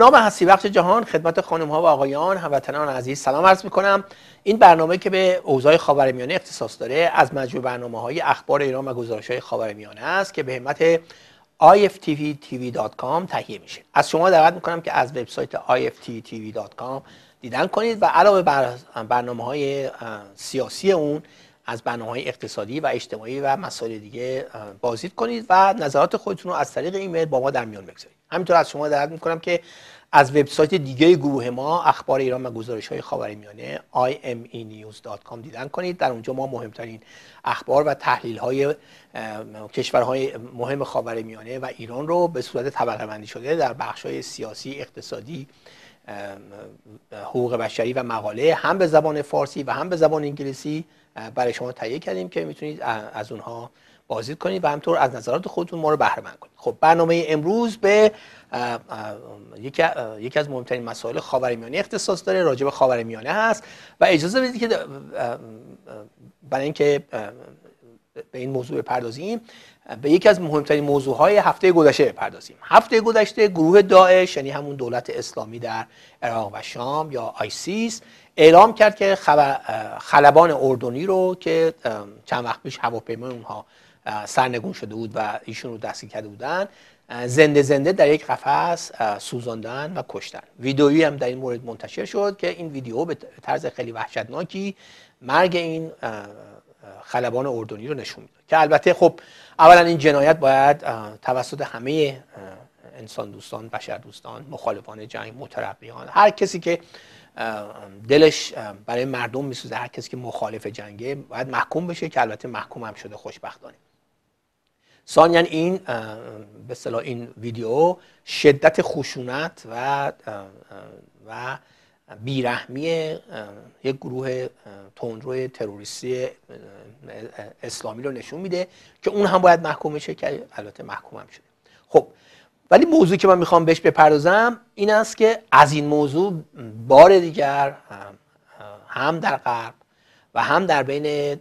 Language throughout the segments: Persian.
نام هستی بخش جهان خدمت خانم ها و آقایان هموطنان عزیز سلام عرض می این برنامه که به اوضاع خاورمیانه اختصاص داره از مجموع برنامه های اخبار ایران و گزارش های خاورمیانه است که به همت iftv.tv.com تهیه میشه از شما دعوت میکنم که از وبسایت iftv.tv.com دیدن کنید و علاوه بر برنامه های سیاسی اون از برنامه اقتصادی و اجتماعی و مسائل دیگه بازدید کنید و نظرات خودتون رو از طریق ایمیل با ما در میان بگذارید همینطور از شما دعوت میکنم که از وبسایت دیگه گروه ما اخبار ایران و گزارش های میانه imenews.com دیدن کنید در اونجا ما مهمترین اخبار و تحلیل های کشورهای مهم میانه و ایران رو به صورت طبقه شده در بخش های سیاسی اقتصادی حقوق بشری و مقاله هم به زبان فارسی و هم به زبان انگلیسی برای شما تهیه کردیم که میتونید از اونها بازدید کنید و همطور از نظرات خودتون ما رو بهره مند کنید خب برنامه امروز به یکی از مهمترین مسائل خاورمیانه اختصاص داره راجع به خاورمیانه هست و اجازه بدید که برای اینکه به این موضوع بپردازیم به یکی از مهمترین موضوع های هفته گذشته بپردازیم هفته گذشته گروه داعش یعنی همون دولت اسلامی در عراق و شام یا آیسیس اعلام کرد که خلبان اردنی رو که چند وقت پیش هواپیمای اونها سرنگون شده بود و ایشون رو دستگیر کرده بودن زنده زنده در یک قفس سوزاندن و کشتن ویدئویی هم در این مورد منتشر شد که این ویدیو به طرز خیلی وحشتناکی مرگ این خلبان اردنی رو نشون میده. که البته خب اولا این جنایت باید توسط همه انسان دوستان بشر دوستان مخالفان جنگ مترقیان هر کسی که دلش برای مردم میسوزه هر کسی که مخالف جنگه باید محکوم بشه که البته محکوم هم شده خوشبختانه ثانیا این به صلاح این ویدیو شدت خشونت و و بیرحمی یک گروه تندروی تروریستی اسلامی رو نشون میده که اون هم باید محکوم بشه که البته محکوم هم شده خب ولی موضوعی که من میخوام بهش بپردازم این است که از این موضوع بار دیگر هم, هم در غرب و هم در بین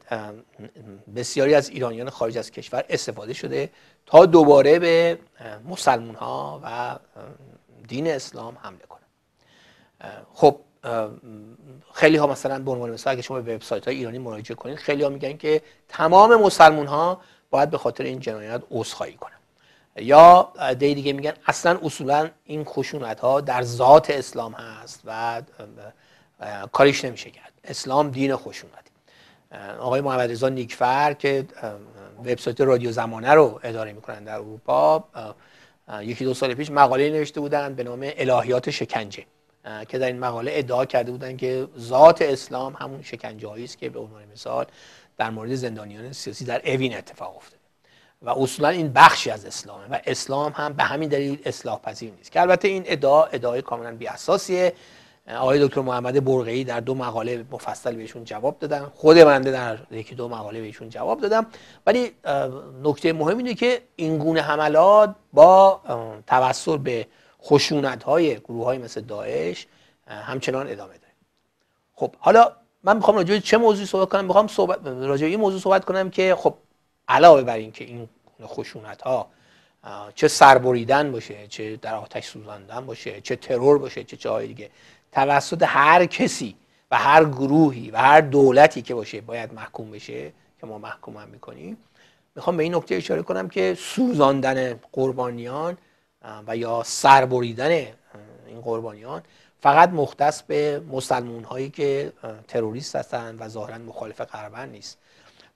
بسیاری از ایرانیان خارج از کشور استفاده شده تا دوباره به مسلمون ها و دین اسلام حمله کنه خب خیلی ها مثلا به عنوان مثال اگه شما به وبسایت های ایرانی مراجعه کنید خیلی ها میگن که تمام مسلمون ها باید به خاطر این جنایت عذرخواهی کنن یا دی دیگه میگن اصلا اصولا این خشونت ها در ذات اسلام هست و کاریش نمیشه کرد اسلام دین خشونت آقای محمد رضا نیکفر که وبسایت رادیو زمانه رو اداره میکنن در اروپا یکی دو سال پیش مقاله نوشته بودن به نام الهیات شکنجه که در این مقاله ادعا کرده بودن که ذات اسلام همون شکنجه است که به عنوان مثال در مورد زندانیان سیاسی در اوین اتفاق افتاد و اصولا این بخشی از اسلامه و اسلام هم به همین دلیل اصلاح پذیر نیست که البته این ادعا ادعای کاملا بیاساسیه آقای دکتر محمد برقی در دو مقاله مفصل بهشون جواب دادن خود بنده در یکی دو مقاله بهشون جواب دادم ولی نکته مهم اینه که این گونه حملات با توسل به خشونت های گروه های مثل داعش همچنان ادامه داره خب حالا من میخوام راجع چه موضوعی صحبت کنم میخوام صحبت راجع این موضوع صحبت کنم که خب علاوه بر اینکه این خشونت ها چه سربریدن باشه چه در آتش سوزاندن باشه چه ترور باشه چه چه دیگه توسط هر کسی و هر گروهی و هر دولتی که باشه باید محکوم بشه که ما محکوم هم میکنیم میخوام به این نکته اشاره کنم که سوزاندن قربانیان و یا سربریدن این قربانیان فقط مختص به مسلمون هایی که تروریست هستند و ظاهرا مخالف قربن نیست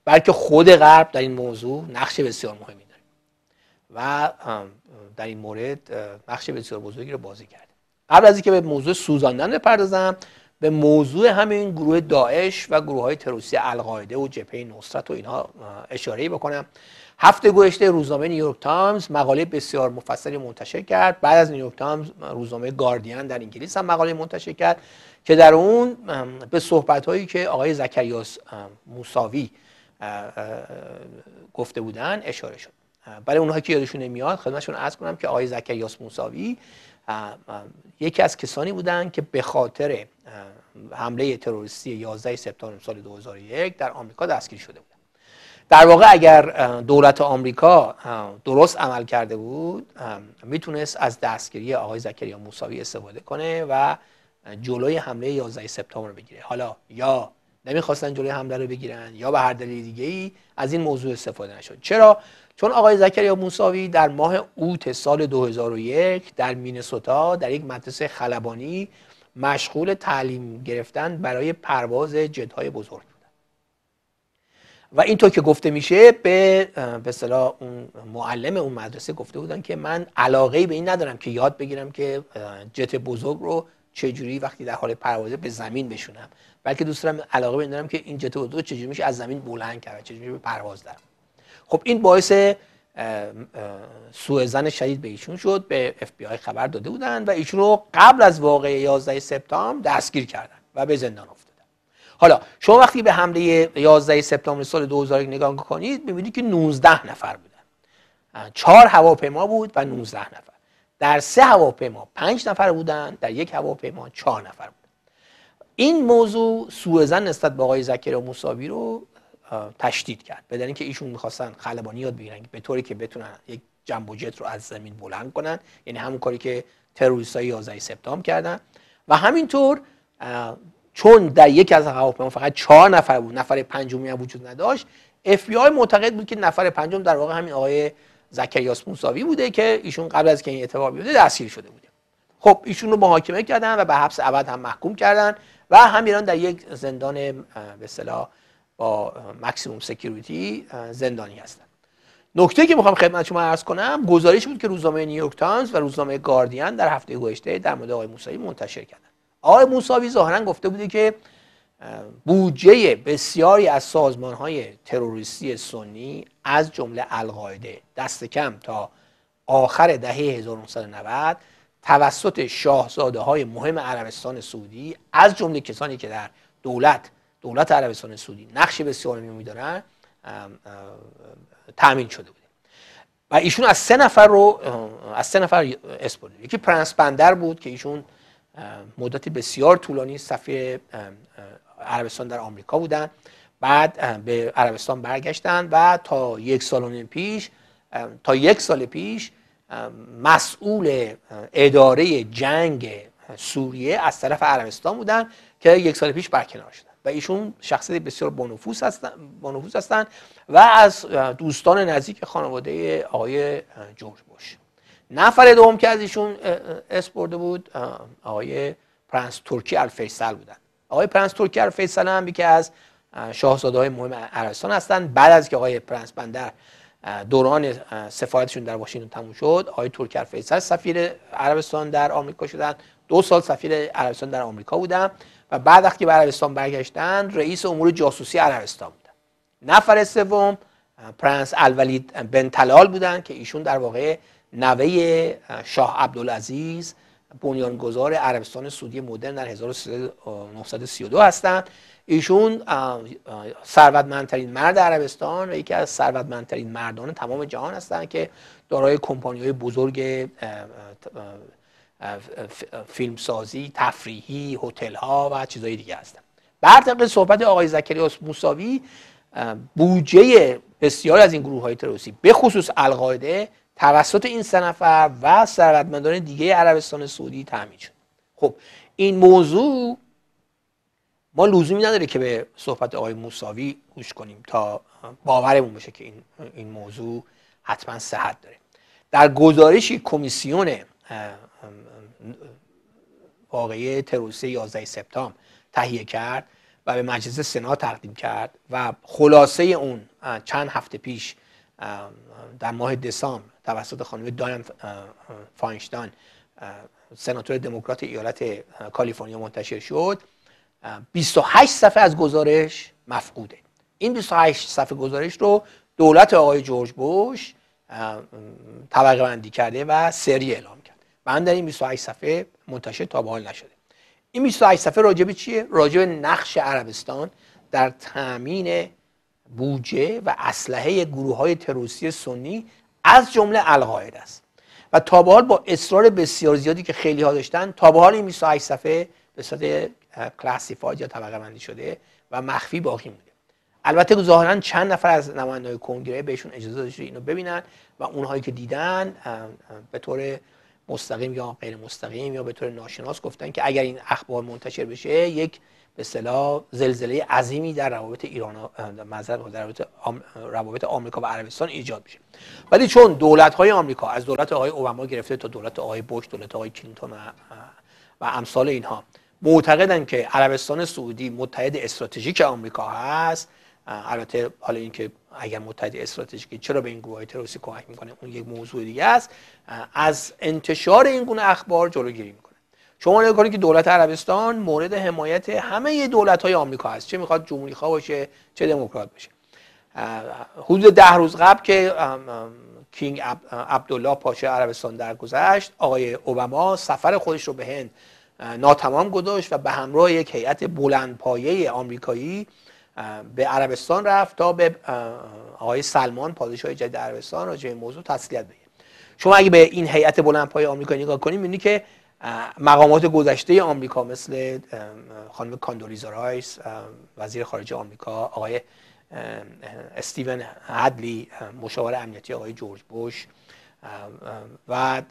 بلکه خود غرب در این موضوع نقش بسیار مهمی داره و در این مورد نقش بسیار بزرگی رو بازی کرده قبل از اینکه به موضوع سوزاندن بپردازم به موضوع همین گروه داعش و گروه های تروریستی القاعده و جبهه نصرت و اینها اشاره بکنم هفته گذشته روزنامه نیویورک تایمز مقاله بسیار مفصلی منتشر کرد بعد از نیویورک تایمز روزنامه گاردین در انگلیس هم مقاله منتشر کرد که در اون به صحبت هایی که آقای زکریاس موساوی گفته بودن اشاره شد برای بله، اونهایی که یادشون نمیاد خدمتشون ارز کنم که آقای زکریاس موساوی یکی از کسانی بودند که به خاطر حمله تروریستی 11 سپتامبر سال 2001 در آمریکا دستگیر شده بود در واقع اگر دولت آمریکا درست عمل کرده بود میتونست از دستگیری آقای زکریا موساوی استفاده کنه و جلوی حمله 11 سپتامبر بگیره حالا یا نمیخواستن جلوی حمله رو بگیرن یا به هر دلیل دیگه ای از این موضوع استفاده نشد چرا چون آقای زکریا موساوی در ماه اوت سال 2001 در مینسوتا در یک مدرسه خلبانی مشغول تعلیم گرفتن برای پرواز جدهای بزرگ بودن و اینطور که گفته میشه به به صلاح اون معلم اون مدرسه گفته بودن که من علاقه به این ندارم که یاد بگیرم که جت بزرگ رو چجوری وقتی در حال پروازه به زمین بشونم بلکه دوست دارم علاقه این که این جت دو چجوری میشه از زمین بلند کرد چجوری به پرواز دارم خب این باعث سوء زن شدید به ایشون شد به اف بی آی خبر داده بودن و ایشون رو قبل از واقعه 11 سپتامبر دستگیر کردن و به زندان افتادن حالا شما وقتی به حمله 11 سپتامبر سال 2000 نگاه کنید میبینید که 19 نفر بودن 4 هواپیما بود و 19 نفر در سه هواپیما پنج نفر بودن در یک هواپیما چهار نفر بودن این موضوع سوء نسبت به آقای زکریا موساوی رو تشدید کرد بدن اینکه ایشون میخواستن خلبانی یاد بگیرن به طوری که بتونن یک جنب جت رو از زمین بلند کنن یعنی همون کاری که تروریستای 11 سپتام کردن و همینطور چون در یک از هواپیما فقط چهار نفر بود نفر پنجمی وجود نداشت اف معتقد بود که نفر پنجم در واقع همین آقای زکریاس موساوی بوده که ایشون قبل از که این اتفاق بیفته دستگیر شده بوده خب ایشون رو محاکمه کردن و به حبس ابد هم محکوم کردن و ایران در یک زندان به صلاح با مکسیموم سکیوریتی زندانی هستن نکته که میخوام خدمت شما عرض کنم گزارش بود که روزنامه نیویورک تانز و روزنامه گاردین در هفته گذشته در مورد آقای موسوی منتشر کردن آقای موساوی ظاهرا گفته بوده که بودجه بسیاری از سازمان های تروریستی سنی از جمله القاعده دست کم تا آخر دهه 1990 توسط شاهزاده های مهم عربستان سعودی از جمله کسانی که در دولت دولت عربستان سعودی نقش بسیار مهمی دارن تامین شده بود و ایشون از سه نفر رو از سه نفر اسپرده یکی پرنس بندر بود که ایشون مدت بسیار طولانی سفیر عربستان در آمریکا بودن بعد به عربستان برگشتند و تا یک سال پیش تا یک سال پیش مسئول اداره جنگ سوریه از طرف عربستان بودن که یک سال پیش برکنار شدن و ایشون شخصی بسیار بانفوس هستند و از دوستان نزدیک خانواده آقای جورج بوش نفر دوم که از ایشون اس برده بود آقای پرنس ترکی الفیصل بودن آقای پرنس ترکی الفیصل هم که از شاهزاده مهم عربستان هستند بعد از که آقای پرنس بندر دوران سفارتشون در واشنگتن تموم شد آقای تورکر فیصل سفیر عربستان در آمریکا شدن دو سال سفیر عربستان در آمریکا بودن و بعد وقتی به عربستان برگشتن رئیس امور جاسوسی عربستان بودن نفر سوم پرنس الولید بن تلال بودن که ایشون در واقع نوه شاه عبدالعزیز بنیانگذار عربستان سعودی مدرن در 1932 هستند ایشون ثروتمندترین مرد عربستان و یکی از ثروتمندترین مردان تمام جهان هستند که دارای کمپانی های بزرگ فیلمسازی تفریحی هتل ها و چیزهای دیگه هستند. بر طبق صحبت آقای زکریاس موساوی بودجه بسیاری از این گروه های تروریستی به خصوص القاعده توسط این سه نفر و ثروتمندان دیگه عربستان سعودی تامین شد خب این موضوع ما لزومی نداره که به صحبت آقای موساوی گوش کنیم تا باورمون بشه که این, موضوع حتما صحت داره در گزارشی کمیسیون واقعی تروسی 11 سپتامبر تهیه کرد و به مجلس سنا تقدیم کرد و خلاصه اون چند هفته پیش در ماه دسامبر توسط خانم دانم فاینشتان سناتور دموکرات ایالت کالیفرنیا منتشر شد 28 صفحه از گزارش مفقوده این 28 صفحه گزارش رو دولت آقای جورج بوش طبقه بندی کرده و سری اعلام کرد من در این 28 صفحه منتشر تا به حال نشده این 28 صفحه راجب چیه راجب نقش عربستان در تامین بودجه و اسلحه گروه های تروریستی سنی از جمله القاعده است و تا حال با اصرار بسیار زیادی که خیلی ها داشتن تا به حال این 28 صفحه به صورت کلاسیفاید یا طبقه بندی شده و مخفی باقی مونده البته ظاهرا چند نفر از نمایندهای کنگره بهشون اجازه داده اینو ببینن و اونهایی که دیدن به طور مستقیم یا غیر مستقیم یا به طور ناشناس گفتن که اگر این اخبار منتشر بشه یک به اصطلاح زلزله عظیمی در روابط ایران و در روابط, روابط آمریکا و عربستان ایجاد میشه ولی چون دولت های آمریکا از دولت آقای اوباما گرفته تا دولت آقای بوش دولت آقای کلینتون و امثال اینها معتقدن که عربستان سعودی متحد استراتژیک آمریکا هست البته حالا اینکه اگر متحد استراتژیکی چرا به این گروه تروریستی کمک میکنه اون یک موضوع دیگه است از انتشار این گونه اخبار جلوگیری میکنه شما نگاه کنید که دولت عربستان مورد حمایت همه دولت های آمریکا هست چه میخواد جمهوری خواه باشه چه دموکرات باشه حدود ده روز قبل که کینگ عبدالله پاشه عربستان درگذشت آقای اوباما سفر خودش رو به هند ناتمام گذاشت و به همراه یک هیئت بلندپایه آمریکایی به عربستان رفت تا به آقای سلمان پادشاه جدید عربستان راجع این موضوع تسلیت بگه شما اگه به این هیئت بلندپایه آمریکایی نگاه کنید می‌بینید که مقامات گذشته آمریکا مثل خانم کاندولیزا رایس وزیر خارجه آمریکا آقای استیون هدلی مشاور امنیتی آقای جورج بوش و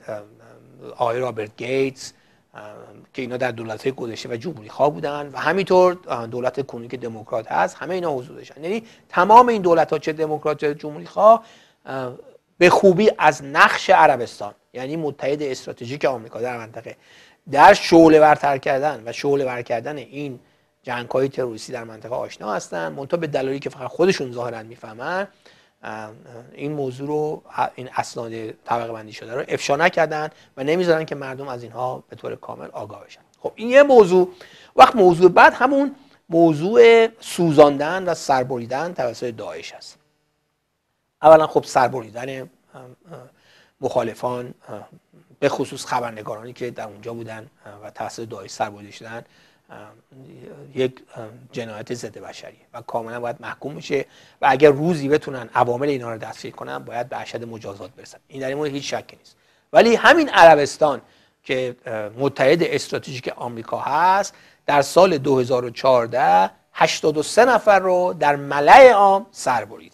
آقای رابرت گیتس که اینا در دولت های گذشته و جمهوری خواه بودن و همینطور دولت کنونی که دموکرات هست همه اینا حضور داشتن یعنی تمام این دولت ها چه دموکرات چه جمهوری خواه به خوبی از نقش عربستان یعنی متحد استراتژیک آمریکا در منطقه در شعله ورتر کردن و شعله ور کردن این جنگ های تروریستی در منطقه آشنا هستن منتها به دلایلی که فقط خودشون ظاهرا میفهمن این موضوع رو این اسناد طبقه بندی شده رو افشا نکردن و نمیذارن که مردم از اینها به طور کامل آگاه بشن خب این یه موضوع وقت موضوع بعد همون موضوع سوزاندن و سربریدن توسط داعش است اولا خب سربریدن مخالفان به خصوص خبرنگارانی که در اونجا بودن و توسط داعش سربریده شدن یک جنایت ضد بشری و کاملا باید محکوم میشه و اگر روزی بتونن عوامل اینا رو دستگیر کنن باید به اشد مجازات برسن این در این مورد هیچ شکی نیست ولی همین عربستان که متحد استراتژیک آمریکا هست در سال 2014 83 نفر رو در ملع عام سر برید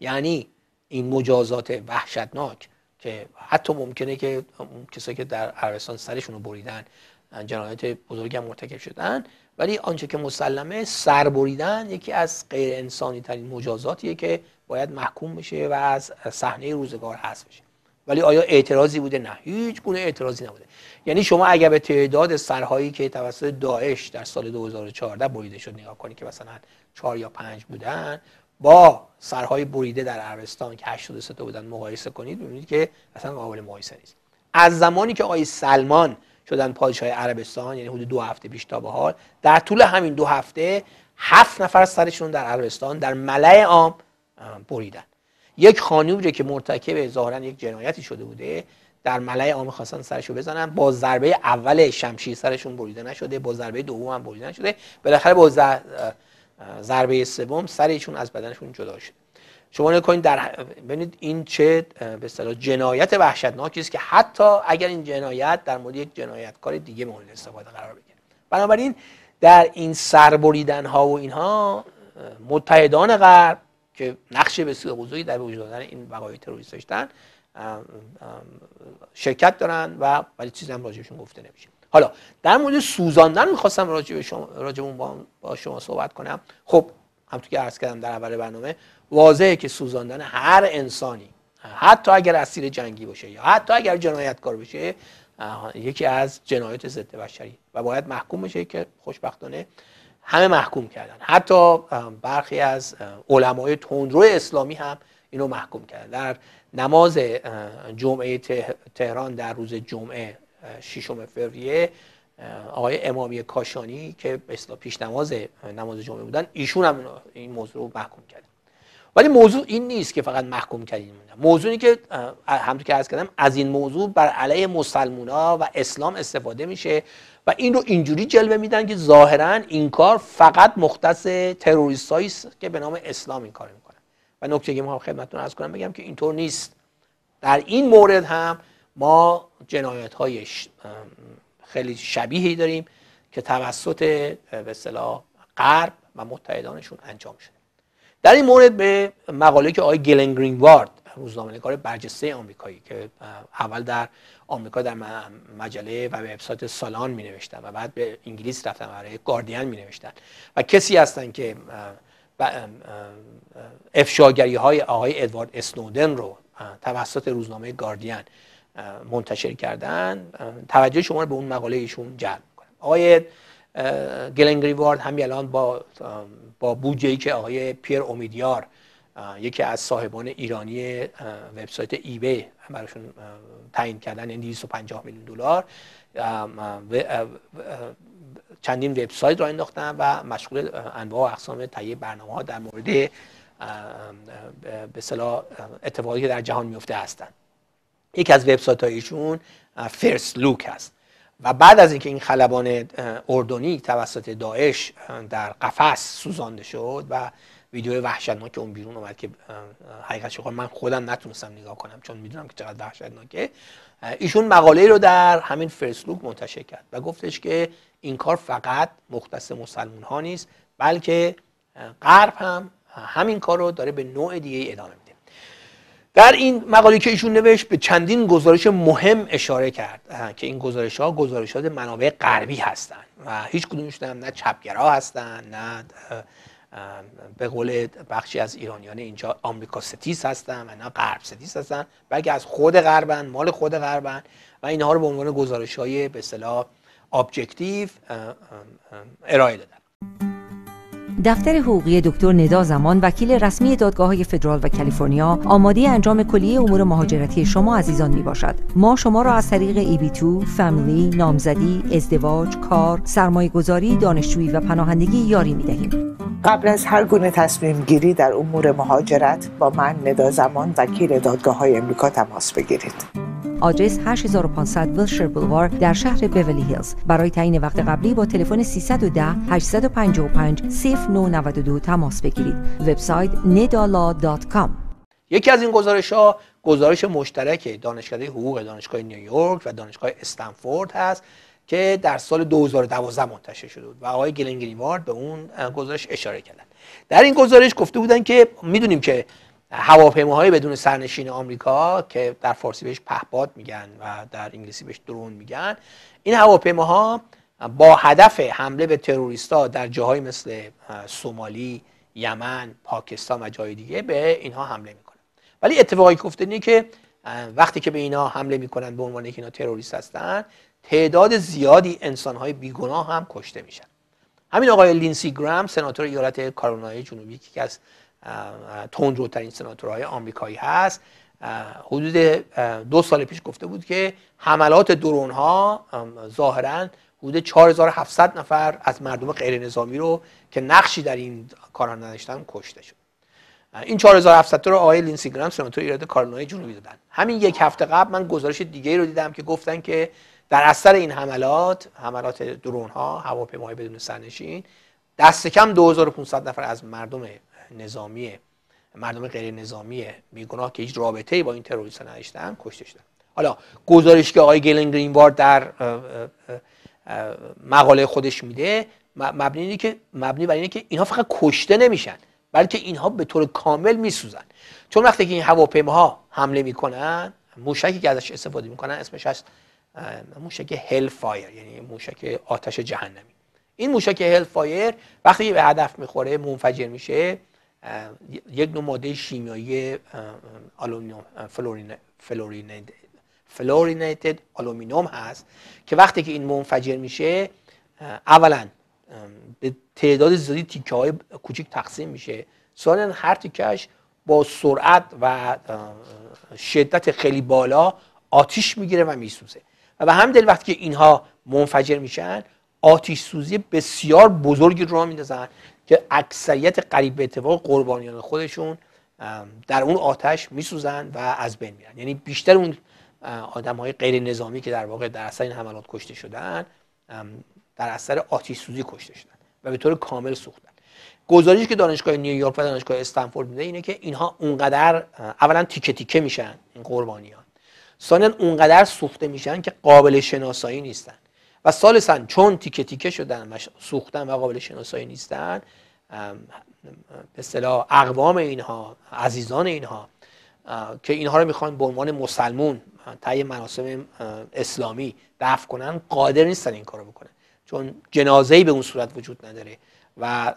یعنی این مجازات وحشتناک که حتی ممکنه که کسایی که در عربستان سرشون رو بریدن یعنی جنایت بزرگی هم مرتکب شدن ولی آنچه که مسلمه بریدن یکی از غیر انسانی ترین مجازاتیه که باید محکوم بشه و از صحنه روزگار حذف بشه ولی آیا اعتراضی بوده نه هیچ گونه اعتراضی نبوده یعنی شما اگر به تعداد سرهایی که توسط داعش در سال 2014 بریده شد نگاه کنید که مثلا 4 یا 5 بودن با سرهای بریده در عربستان که 83 تا بودن مقایسه کنید ببینید که اصلا قابل مقایسه نیست از زمانی که آقای سلمان شدن پادشاه عربستان یعنی حدود دو هفته پیش تا به حال در طول همین دو هفته هفت نفر سرشون در عربستان در ملای عام بریدن یک خانوم که مرتکب ظاهرا یک جنایتی شده بوده در ملع عام خواستن رو بزنن با ضربه اول شمشیر سرشون بریده نشده با ضربه دوم هم بریده نشده بالاخره با ضربه سوم سرشون از بدنشون جدا شده شما نکنید در ببینید این چه به اصطلاح جنایت وحشتناکی است که حتی اگر این جنایت در مورد یک جنایتکار دیگه مورد استفاده قرار بگیره بنابراین در این سربریدن ها و اینها متحدان غرب که نقش بسیار بزرگی در وجود دادن این وقایع تروریست داشتن شرکت دارن و ولی چیزی هم راجبشون گفته نمیشه حالا در مورد سوزاندن میخواستم به شما با شما صحبت کنم خب همطور که عرض کردم در اول برنامه واضحه که سوزاندن هر انسانی حتی اگر اسیر جنگی باشه یا حتی اگر جنایتکار باشه یکی از جنایت ضد بشری و باید محکوم بشه که خوشبختانه همه محکوم کردن حتی برخی از علمای تندرو اسلامی هم اینو محکوم کردن در نماز جمعه تهران در روز جمعه 6 فوریه آقای امامی کاشانی که اصلا پیش نماز نماز جمعه بودن ایشون هم این موضوع رو محکوم کرد ولی موضوع این نیست که فقط محکوم کردیم موضوعی که همونطور که عرض کردم از این موضوع بر علیه مسلمونا و اسلام استفاده میشه و این رو اینجوری جلوه میدن که ظاهرا این کار فقط مختص تروریستایی است که به نام اسلام این کار میکنن و نکته که ما خدمتتون عرض کنم بگم که اینطور نیست در این مورد هم ما جنایت خیلی شبیهی داریم که توسط به اصطلاح غرب و متحدانشون انجام شده در این مورد به مقاله که آقای گلن گرینوارد روزنامه‌نگار برجسته آمریکایی که اول در آمریکا در مجله و وبسایت سالان می نوشتن و بعد به انگلیس رفتن برای گاردین می نوشتن و کسی هستن که افشاگری های آقای ادوارد اسنودن رو توسط روزنامه گاردین منتشر کردن توجه شما رو به اون مقاله ایشون جلب میکنم آقای گلنگریوارد همی الان با با بودجه ای که آقای پیر امیدیار یکی از صاحبان ایرانی وبسایت ایبی براشون تعیین کردن یعنی این 250 میلیون دلار چندین وبسایت را انداختن و مشغول انواع و اقسام تهیه برنامه ها در مورد به اصطلاح که در جهان میفته هستند یکی از وبسایت ایشون فرست لوک هست و بعد از اینکه این خلبان اردنی توسط داعش در قفس سوزانده شد و ویدیو وحشتناک اون بیرون اومد که حقیقتش من خودم نتونستم نگاه کنم چون میدونم که چقدر وحشتناکه ایشون مقاله رو در همین لوک منتشر کرد و گفتش که این کار فقط مختص مسلمان ها نیست بلکه غرب هم همین کار رو داره به نوع دیگه ادامه در این مقاله که ایشون نوشت به چندین گزارش مهم اشاره کرد که این گزارش ها گزارشات منابع غربی هستند و هیچ کدومش هم نه چپگرا هستند نه به قول بخشی از ایرانیان اینجا آمریکا ستیس هستن و نه غرب ستیس هستن بلکه از خود غربن مال خود غربن و اینها رو به عنوان گزارش های به صلاح ارائه دادن دفتر حقوقی دکتر ندا زمان وکیل رسمی دادگاه های فدرال و کالیفرنیا آماده انجام کلیه امور مهاجرتی شما عزیزان می باشد ما شما را از طریق ای بی تو، فامیلی، نامزدی، ازدواج، کار، سرمایه گذاری، دانشجویی و پناهندگی یاری می دهیم. قبل از هر گونه تصمیم گیری در امور مهاجرت با من ندا زمان وکیل دادگاه های امریکا تماس بگیرید. آدرس 8500 ویلشر بلوار در شهر بیولی هیلز برای تعیین وقت قبلی با تلفن 310 855 0992 تماس بگیرید وبسایت nedala.com یکی از این گزارش ها گزارش مشترک دانشکده حقوق دانشگاه نیویورک و دانشگاه استنفورد هست که در سال 2012 منتشر شده بود و آقای گلنگریوارد به اون گزارش اشاره کردن در این گزارش گفته بودن که میدونیم که هواپیماهای بدون سرنشین آمریکا که در فارسی بهش پهپاد میگن و در انگلیسی بهش درون میگن این هواپیماها با هدف حمله به تروریستا در جاهای مثل سومالی، یمن، پاکستان و جای دیگه به اینها حمله میکنن ولی اتفاقی گفته اینه که وقتی که به اینها حمله میکنن به عنوان اینکه اینا تروریست هستن تعداد زیادی انسانهای بیگناه هم کشته میشن همین آقای لینسی گرام سناتور ایالت کارولینای جنوبی که از تندروترین سناتورهای آمریکایی هست حدود دو سال پیش گفته بود که حملات درون ها ظاهرا حدود 4700 نفر از مردم غیر نظامی رو که نقشی در این کاران نداشتن کشته شد این 4700 رو آقای لینسی گرام سناتور ایالت کارولینای جنوبی دادن همین یک هفته قبل من گزارش دیگه رو دیدم که گفتن که در اثر این حملات حملات درون ها هواپیماهای بدون سرنشین دست کم 2500 نفر از مردم نظامیه مردم غیر نظامی بیگناه که هیچ رابطه با این تروریست نداشتن کشته شدن حالا گزارش که آقای گلن گرینوارد در مقاله خودش میده مبنی اینه که مبنی بر اینه که اینها فقط کشته نمیشن بلکه اینها به طور کامل میسوزن چون وقتی که این هواپیماها حمله میکنن موشکی که ازش استفاده میکنن اسمش هست موشک هل فایر یعنی موشک آتش جهنمی این موشک هل فایر وقتی به هدف میخوره منفجر میشه یک نوع ماده شیمیایی آلومینیوم فلورینیتد فلورینیتد هست که وقتی که این منفجر میشه اولا به تعداد زیادی تیکه های کوچیک تقسیم میشه ثانیا هر تیکش با سرعت و شدت خیلی بالا آتیش میگیره و میسوزه و به هم دل وقتی که اینها منفجر میشن آتیش سوزی بسیار بزرگی رو میندازن که اکثریت قریب به اتفاق قربانیان خودشون در اون آتش میسوزن و از بین میرن یعنی بیشتر اون آدم های غیر نظامی که در واقع در اثر این حملات کشته شدن در اثر آتش سوزی کشته شدن و به طور کامل سوختن گزارشی که دانشگاه نیویورک و دانشگاه استنفورد میده اینه که اینها اونقدر اولا تیکه تیکه میشن این قربانیان سانن اونقدر سوخته میشن که قابل شناسایی نیستن و سالسن چون تیکه تیکه شدن و سوختن و قابل شناسایی نیستن به صلاح اقوام اینها عزیزان اینها که اینها رو میخوان به عنوان مسلمون طی مراسم اسلامی دفع کنن قادر نیستن این کارو بکنن چون جنازه به اون صورت وجود نداره و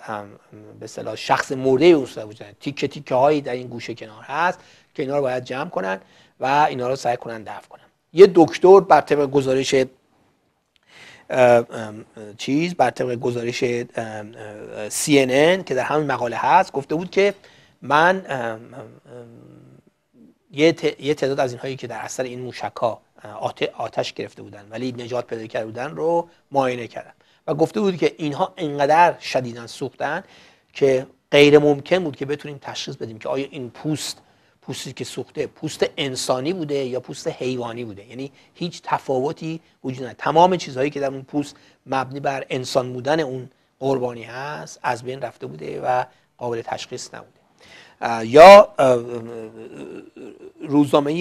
به صلاح شخص مرده به اون صورت وجود نداره تیکه تیکه هایی در این گوشه کنار هست که اینا رو باید جمع کنن و اینها رو سعی کنن دفع کنن یه دکتر بر طبق گزارش چیز بر طبق گزارش CNN که در همین مقاله هست گفته بود که من یه تعداد از اینهایی که در اثر این موشک ها آتش گرفته بودن ولی نجات پیدا کرده بودن رو معاینه کردم و گفته بود که اینها انقدر شدیدن سوختن که غیر ممکن بود که بتونیم تشخیص بدیم که آیا این پوست پوستی که سوخته پوست انسانی بوده یا پوست حیوانی بوده یعنی هیچ تفاوتی وجود نداره تمام چیزهایی که در اون پوست مبنی بر انسان بودن اون قربانی هست از بین رفته بوده و قابل تشخیص نبوده یا روزنامه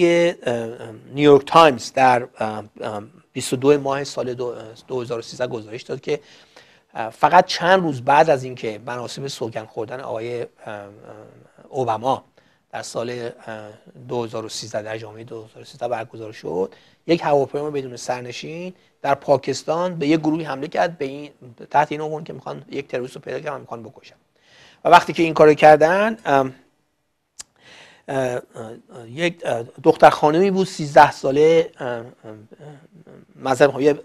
نیویورک تایمز در 22 ماه سال 2013 گزارش داد که فقط چند روز بعد از اینکه مناسب سوگن خوردن آقای اوباما در سال 2013 در جامعه 2013 برگزار شد یک هواپیما بدون سرنشین در پاکستان به یک گروهی حمله کرد به این تحت این عنوان که میخوان یک تروریست رو پیدا کردن میخوان بکشن و وقتی که این کارو کردن یک دختر خانمی بود 13 ساله مذهب یه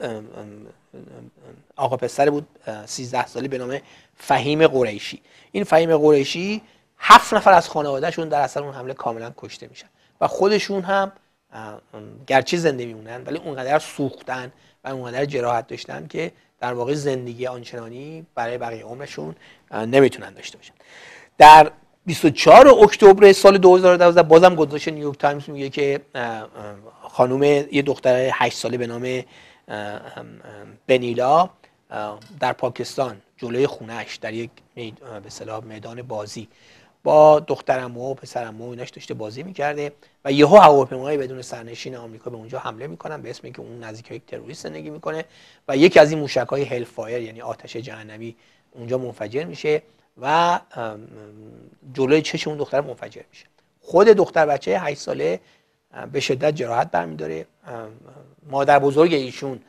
آقا پسر بود 13 ساله به نام فهیم قریشی این فهیم قریشی هفت نفر از خانوادهشون در اثر اون حمله کاملا کشته میشن و خودشون هم گرچه زنده میمونن ولی اونقدر سوختن و اونقدر جراحت داشتن که در واقع زندگی آنچنانی برای بقیه عمرشون نمیتونن داشته باشن در 24 اکتبر سال 2012 بازم گزارش نیویورک تایمز میگه که خانم یه دختر 8 ساله به نام بنیلا در پاکستان جلوی خونهش در یک به میدان بازی با دخترم و پسرم و داشته بازی میکرده و یهو هواپیمای بدون سرنشین آمریکا به اونجا حمله میکنن به اسم اینکه اون نزدیک یک تروریست زندگی میکنه و یکی از این موشک های هل فایر یعنی آتش جهنمی اونجا منفجر میشه و جلوی چشم اون دختر منفجر میشه خود دختر بچه 8 ساله به شدت جراحت برمیداره مادر بزرگ ایشون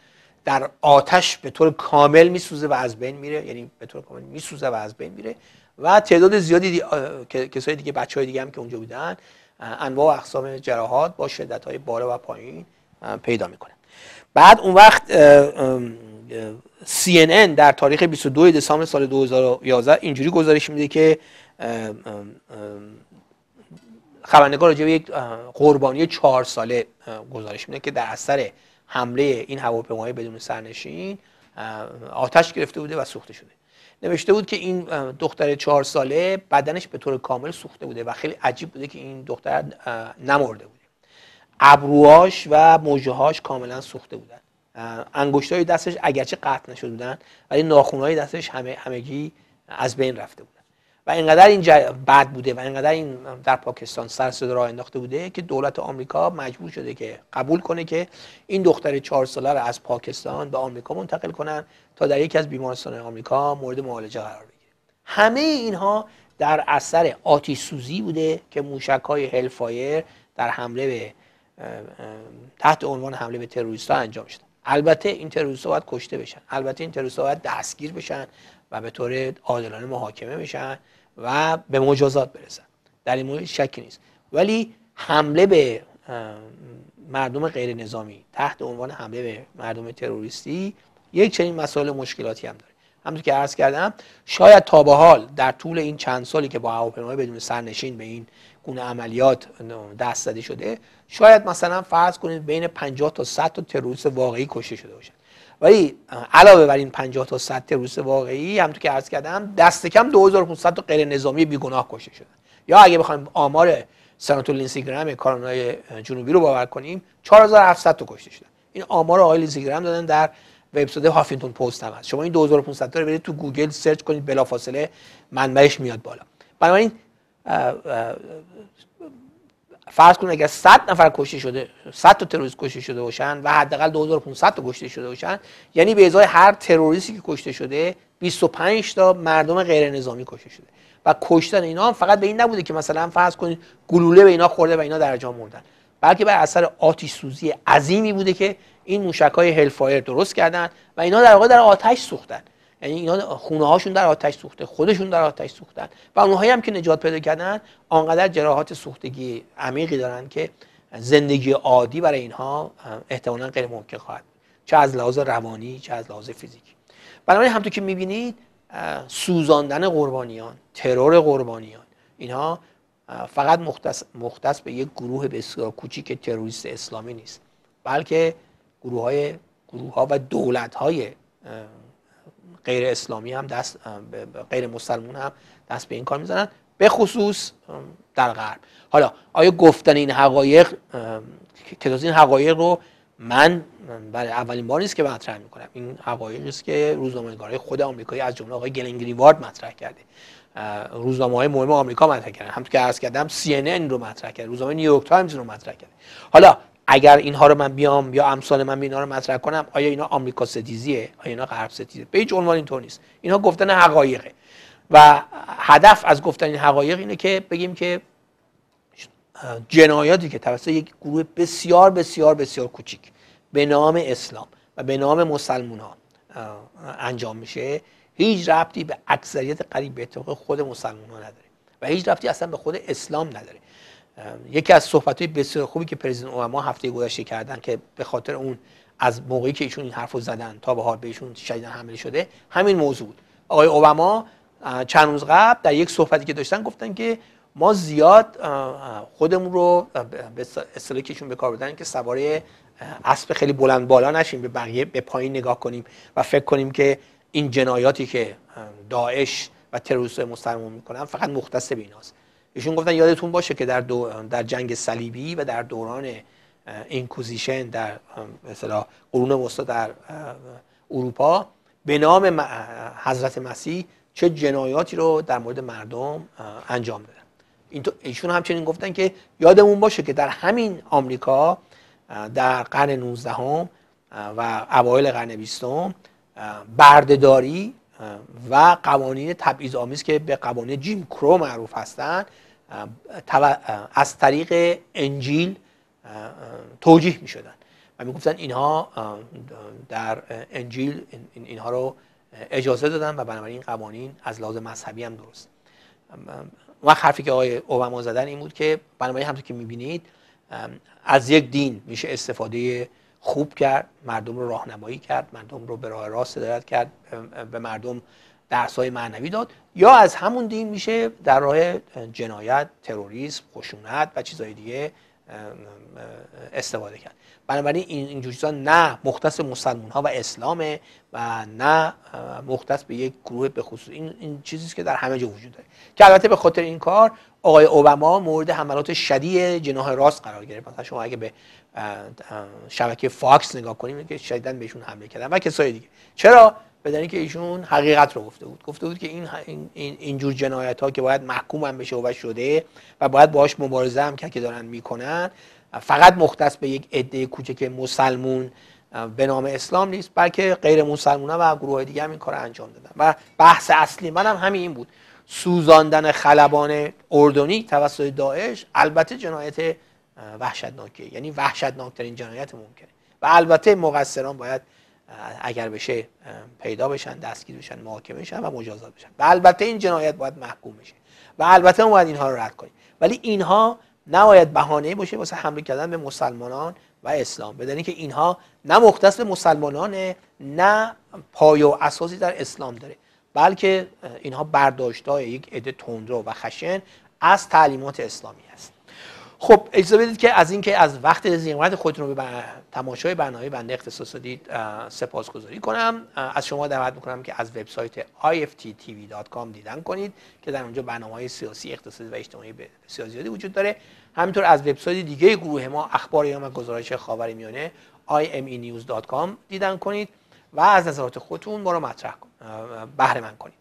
در آتش به طور کامل میسوزه و از بین میره یعنی به طور کامل میسوزه و از بین میره و تعداد زیادی دی... کسای دیگه بچه های دیگه هم که اونجا بودن انواع و اقسام جراحات با شدت های بالا و پایین پیدا میکنن بعد اون وقت CNN در تاریخ 22 دسامبر سال 2011 اینجوری گزارش میده که خبرنگار راجع به یک قربانی چهار ساله گزارش میده که در اثر حمله این هواپیماهای بدون سرنشین آتش گرفته بوده و سوخته شده نوشته بود که این دختر چهار ساله بدنش به طور کامل سوخته بوده و خیلی عجیب بوده که این دختر نمرده بوده ابروهاش و موجهاش کاملا سوخته بودن های دستش اگرچه قطع نشده بودن ولی های دستش همه همگی از بین رفته بودن و اینقدر این بد بوده و اینقدر این در پاکستان سر صدا راه انداخته بوده که دولت آمریکا مجبور شده که قبول کنه که این دختر چهار ساله را از پاکستان به آمریکا منتقل کنن تا در یکی از بیمارستان آمریکا مورد معالجه قرار بگیره همه اینها در اثر آتیسوزی بوده که موشک های هلفایر در حمله به تحت عنوان حمله به تروریست ها انجام شده. البته این تروریست باید کشته بشن البته این تروریست باید دستگیر بشن و به طور عادلانه محاکمه بشن و به مجازات برسن در این مورد شکی نیست ولی حمله به مردم غیر نظامی تحت عنوان حمله به مردم تروریستی یک چنین مسائل مشکلاتی هم داره همونطور که عرض کردم شاید تا به حال در طول این چند سالی که با هواپیمای بدون سرنشین به این گونه عملیات دست زده شده شاید مثلا فرض کنید بین 50 تا 100 تا تروریست واقعی کشته شده باشن ولی علاوه بر این 50 تا 100 تروریست واقعی همونطور که عرض کردم دست کم 2500 تا غیر نظامی بیگناه کشته شده یا اگه بخوایم آمار سناتور لینسیگرام کارونای جنوبی رو باور کنیم 4700 تا کشته شدن این آمار آقای لینسیگرام دادن در وبسایت هافینگتون پست هم هست شما این 2500 تا رو برید تو گوگل سرچ کنید فاصله منبعش میاد بالا بنابراین فرض کنید اگر 100 نفر کشته شده 100 تا تروریست کشته شده باشن و حداقل 2500 تا کشته شده باشن یعنی به ازای هر تروریستی که کشته شده 25 تا مردم غیر نظامی کشته شده و کشتن اینا هم فقط به این نبوده که مثلا فرض کنید گلوله به اینا خورده و اینا در جا مردن بلکه بر اثر آتش سوزی عظیمی بوده که این موشک های هلفایر درست کردن و اینا در واقع در آتش سوختن یعنی اینا خونه هاشون در آتش سوخته خودشون در آتش سوختن و اونهایی هم که نجات پیدا کردن آنقدر جراحات سوختگی عمیقی دارن که زندگی عادی برای اینها احتمالا غیر ممکن خواهد چه از لحاظ روانی چه از لحاظ فیزیکی بنابراین همونطور که میبینید سوزاندن قربانیان ترور قربانیان اینها فقط مختص, مختص به یک گروه بسیار کوچیک تروریست اسلامی نیست بلکه گروه, های گروه ها و دولت های غیر اسلامی هم دست غیر مسلمون هم دست به این کار میزنن به خصوص در غرب حالا آیا گفتن این حقایق که این حقایق رو من برای اولین بار نیست که مطرح میکنم این حقایق است که نگارهای خود آمریکایی از جمله آقای گلنگریوارد مطرح کرده روزنامه های مهم آمریکا مطرح کردن همونطور که عرض کردم CNN رو مطرح کرد روزنامه نیویورک تایمز رو مطرح کرد حالا اگر اینها رو من بیام یا امثال من اینا رو مطرح کنم آیا اینا آمریکا ستیزیه آیا اینا غرب ستیزه به هیچ عنوان اینطور نیست اینا گفتن حقایقه و هدف از گفتن این حقایق اینه که بگیم که جنایاتی که توسط یک گروه بسیار بسیار بسیار کوچیک به نام اسلام و به نام مسلمون ها انجام میشه هیچ ربطی به اکثریت قریب به اتفاق خود مسلمان ها نداره و هیچ ربطی اصلا به خود اسلام نداره یکی از صحبت‌های بسیار خوبی که پرزیدنت اوباما هفته گذشته کردن که به خاطر اون از موقعی که ایشون این حرفو زدن تا به حال بهشون شدیدا حمله شده همین موضوع بود آقای اوباما چند روز قبل در یک صحبتی که داشتن گفتن که ما زیاد خودمون رو به اصطلاحی که ایشون به کار بردن که سواره اسب خیلی بلند بالا نشیم به بقیه به پایین نگاه کنیم و فکر کنیم که این جنایاتی که داعش و تروریسم مسلمان میکنن فقط مختص به ایشون گفتن یادتون باشه که در, در جنگ صلیبی و در دوران اینکوزیشن در مثلا قرون وسطا در اروپا به نام حضرت مسیح چه جنایاتی رو در مورد مردم انجام دادن ایشون همچنین گفتن که یادمون باشه که در همین آمریکا در قرن 19 و اوایل قرن 20 بردهداری و قوانین تبعیض آمیز که به قوانین جیم کرو معروف هستند از طریق انجیل توجیه می شدن و می گفتن اینها در انجیل اینها رو اجازه دادن و بنابراین قوانین از لازم مذهبی هم درست و حرفی که آقای اوباما زدن این بود که بنابراین همطور که میبینید از یک دین میشه استفاده خوب کرد مردم رو راهنمایی کرد مردم رو به راه راست دارد کرد به مردم های معنوی داد یا از همون دین میشه در راه جنایت تروریسم خشونت و چیزهای دیگه استفاده کرد بنابراین این اینجور نه مختص مسلمان ها و اسلامه و نه مختص به یک گروه به خصوص این, این چیزیست که در همه جا وجود داره که البته به خاطر این کار آقای اوباما مورد حملات شدید جناح راست قرار گرفت مثلا شما اگه به شبکه فاکس نگاه کنیم که شدیدا بهشون حمله کردن و کسای دیگه چرا به که ایشون حقیقت رو گفته بود گفته بود که این این اینجور جنایت ها که باید محکوم هم بشه و شده و باید باهاش مبارزه هم که دارن میکنن فقط مختص به یک عده کوچک مسلمون به نام اسلام نیست بلکه غیر مسلمان و گروه های دیگه هم این کار انجام دادن و بحث اصلی من هم همین بود سوزاندن خلبان اردنی توسط داعش البته جنایت وحشتناکه یعنی وحشتناکترین جنایت ممکنه و البته مقصران باید اگر بشه پیدا بشن دستگیر بشن محاکمه بشن و مجازات بشن و البته این جنایت باید محکوم بشه و البته ما باید اینها رو رد کنیم ولی اینها نباید بهانه باشه واسه حمله کردن به مسلمانان و اسلام بدانی که اینها نه مختص به مسلمانان نه پایه و اساسی در اسلام داره بلکه اینها برداشتای یک عده تندرو و خشن از تعلیمات اسلامی است خب اجازه بدید که از اینکه از وقت زیمت خودتون رو به تماشای برنامه بنده اختصاص دادید سپاسگزاری کنم از شما دعوت میکنم که از وبسایت ifttv.com دیدن کنید که در اونجا برنامه های سیاسی اقتصادی و اجتماعی بسیار زیادی وجود داره همینطور از وبسایت دیگه گروه ما اخبار ایران و گزارش خاورمیانه imenews.com دیدن کنید و از نظرات خودتون ما رو مطرح بهره من کنید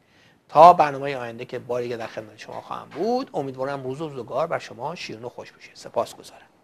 تا برنامه آینده که باری در خدمت شما خواهم بود امیدوارم روز و روزگار بر شما شیرین و خوش بشه سپاس گذارم